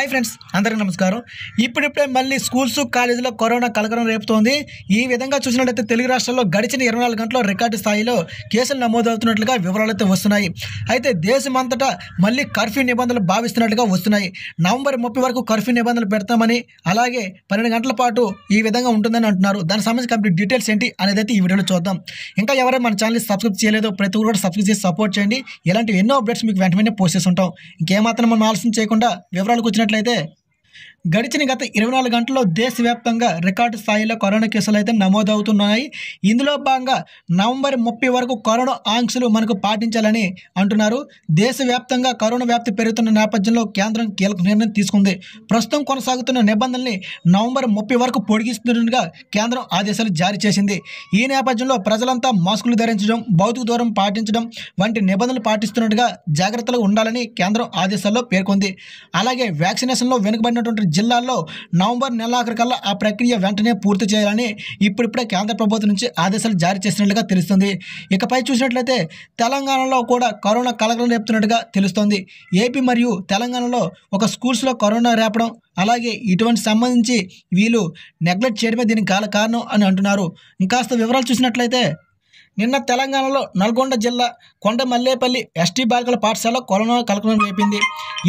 hi friends అందరికీ నమస్కారం ఇప్పుడిప్పుడే మళ్ళీ స్కూల్స్ కాలేజీలో కరోనా కలకలం రేపుతోంది ఈ విధంగా చూసినట్లయితే తెలుగు రాష్ట్రాల్లో గడిచిన ఇరవై నాలుగు గంటల్లో రికార్డు స్థాయిలో కేసులు నమోదవుతున్నట్లుగా వివరాలు అయితే వస్తున్నాయి అయితే దేశమంతటా మళ్ళీ కర్ఫ్యూ నిబంధనలు భావిస్తున్నట్లుగా వస్తున్నాయి నవంబర్ ముప్పై వరకు కర్ఫ్యూ నిబంధనలు పెడతామని అలాగే పన్నెండు గంటల పాటు ఈ విధంగా ఉంటుందని అంటున్నారు దానికి సంబంధించి కంప్లీట్ డీటెయిల్స్ ఏంటి అనేది అయితే ఈ వీడియోలో చూద్దాం ఇంకా ఎవరైనా మన ఛానల్ని సబ్స్క్రైబ్ చేయలేదో ప్రతి ఒక్కరు కూడా సబ్స్క్రైబ్ చేసి సపోర్ట్ చేయండి ఇలాంటి ఎన్నో అప్డేట్స్ మీకు వెంటనే పోస్ట్ చేస్తుంటాం ఉంటాం ఇంకేమాత్రం మనం ఆలస్యం చేయకుండా వివరాలకు వచ్చినట్టు చూసినట్లయితే గడిచిన గత ఇరవై నాలుగు గంటల్లో దేశవ్యాప్తంగా రికార్డు స్థాయిలో కరోనా కేసులు అయితే నమోదవుతున్నాయి ఇందులో భాగంగా నవంబర్ ముప్పై వరకు కరోనా ఆంక్షలు మనకు పాటించాలని అంటున్నారు దేశవ్యాప్తంగా కరోనా వ్యాప్తి పెరుగుతున్న నేపథ్యంలో కేంద్రం కీలక నిర్ణయం తీసుకుంది ప్రస్తుతం కొనసాగుతున్న నిబంధనల్ని నవంబర్ ముప్పై వరకు పొడిగిస్తున్నట్టుగా కేంద్రం ఆదేశాలు జారీ చేసింది ఈ నేపథ్యంలో ప్రజలంతా మాస్కులు ధరించడం భౌతిక దూరం పాటించడం వంటి నిబంధనలు పాటిస్తున్నట్టుగా జాగ్రత్తలు ఉండాలని కేంద్రం ఆదేశాల్లో పేర్కొంది అలాగే వ్యాక్సినేషన్లో వెనుకబడినటువంటి జిల్లాల్లో నవంబర్ కల్లా ఆ ప్రక్రియ వెంటనే పూర్తి చేయాలని ఇప్పుడిప్పుడే కేంద్ర ప్రభుత్వం నుంచి ఆదేశాలు జారీ చేసినట్లుగా తెలుస్తుంది ఇకపై చూసినట్లయితే తెలంగాణలో కూడా కరోనా కలకలం రేపుతున్నట్టుగా తెలుస్తోంది ఏపీ మరియు తెలంగాణలో ఒక స్కూల్స్లో కరోనా రేపడం అలాగే ఇటువంటి సంబంధించి వీళ్ళు నెగ్లెక్ట్ చేయడమే దీనికి కాల కారణం అని అంటున్నారు ఇంకాస్త వివరాలు చూసినట్లయితే నిన్న తెలంగాణలో నల్గొండ జిల్లా కొండ మల్లేపల్లి ఎస్టీ బాలికల పాఠశాల కరోనా కలకలం రేపింది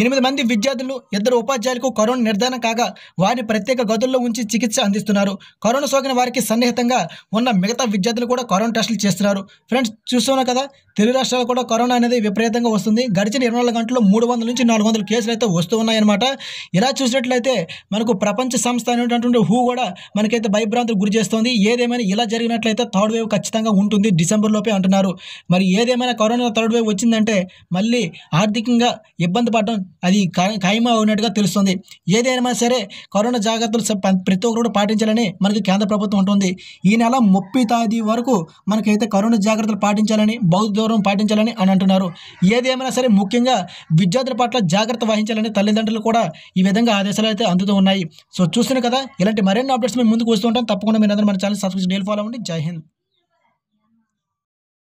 ఎనిమిది మంది విద్యార్థులు ఇద్దరు ఉపాధ్యాయులకు కరోనా నిర్ధారణ కాగా వారిని ప్రత్యేక గదుల్లో ఉంచి చికిత్స అందిస్తున్నారు కరోనా సోకిన వారికి సన్నిహితంగా ఉన్న మిగతా విద్యార్థులు కూడా కరోనా టెస్టులు చేస్తున్నారు ఫ్రెండ్స్ చూస్తున్నాం కదా తెలుగు రాష్ట్రాలు కూడా కరోనా అనేది విపరీతంగా వస్తుంది గడిచిన ఇరవై నాలుగు గంటల్లో మూడు వందల నుంచి నాలుగు వందల కేసులు అయితే వస్తూ ఉన్నాయన్నమాట ఇలా చూసినట్లయితే మనకు ప్రపంచ సంస్థ అనేటువంటి హూ కూడా మనకైతే భయభ్రాంతులు గురి చేస్తుంది ఏదేమైనా ఇలా జరిగినట్లయితే థర్డ్ వేవ్ ఖచ్చితంగా ఉంటుంది డిసెంబర్లోపే అంటున్నారు మరి ఏదేమైనా కరోనా థర్డ్ వేవ్ వచ్చిందంటే మళ్ళీ ఆర్థికంగా ఇబ్బంది పడడం అది ఖాయమా ఉన్నట్టుగా తెలుస్తుంది ఏదైనా సరే కరోనా జాగ్రత్తలు ప్రతి ఒక్కరు పాటించాలని మనకి కేంద్ర ప్రభుత్వం ఉంటుంది ఈ నెల ముప్పై తేదీ వరకు మనకైతే కరోనా జాగ్రత్తలు పాటించాలని బౌద్ధ దూరం పాటించాలని అని అంటున్నారు ఏదేమైనా సరే ముఖ్యంగా విద్యార్థుల పట్ల జాగ్రత్త వహించాలని తల్లిదండ్రులు కూడా ఈ విధంగా ఆదేశాలు అయితే అందుతూ ఉన్నాయి సో చూస్తున్నాయి కదా ఇలాంటి మరిన్ని అప్డేట్స్ మేము ముందుకు వస్తుంటాం తప్పకుండా మీరు అందరూ మన ఛానల్ సబ్స్క్రైబ్ డైలీ ఫాలో అవ్వండి జై హింద్